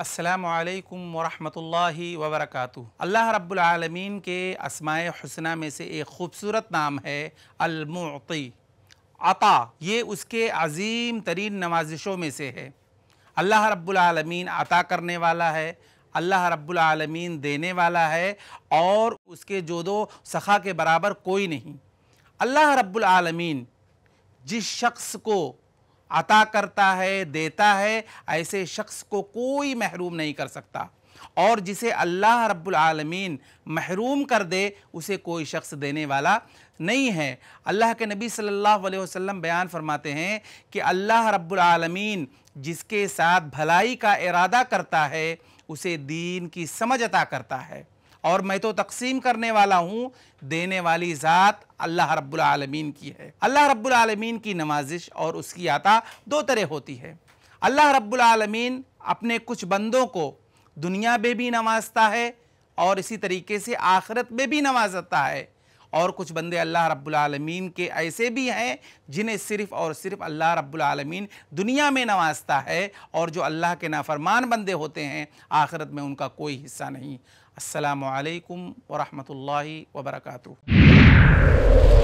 असलकम वरहमल वबरक अल्लाह रब्लमीन के असमाय हसना में से एक ख़ूबसूरत नाम है अलमुती अता ये उसके अजीम तरीन नवाजिशों में से है अल्लाह रब्लमीन अता करने वाला है अल्लाह रब्लमीन देने वाला है और उसके जो दो सखा के बराबर कोई नहीं अल्लाह रब्लमीन जिस शख्स को अता करता है देता है ऐसे शख्स को कोई महरूम नहीं कर सकता और जिसे अल्लाह रब्बुल आलमीन महरूम कर दे उसे कोई शख्स देने वाला नहीं है अल्लाह के नबी सल्लल्लाहु अलैहि वसल्लम बयान फरमाते हैं कि अल्लाह रब्बुल आलमीन जिसके साथ भलाई का इरादा करता है उसे दीन की समझ अता करता है और मैं तो तकसीम करने वाला हूँ देने वाली ज़ात अल्लाह रब्बुल आलमीन की है अल्लाह रब्बुल आलमीन की नवाजिश और उसकी आता दो तरह होती है अल्लाह रब्बुल आलमीन अपने कुछ बंदों को दुनिया में भी नवाजता है और इसी तरीके से आखिरत में भी नवाजता है और कुछ बंदे अल्लाह रब्लमीन के ऐसे भी हैं जिन्हें सिर्फ़ और सिर्फ़ अल्लाह रब्लमीन दुनिया में नवाजता है और जो अल्लाह के नाफरमान बंदे होते हैं आखिरत में उनका कोई हिस्सा नहीं असलकम वरहमल वर्का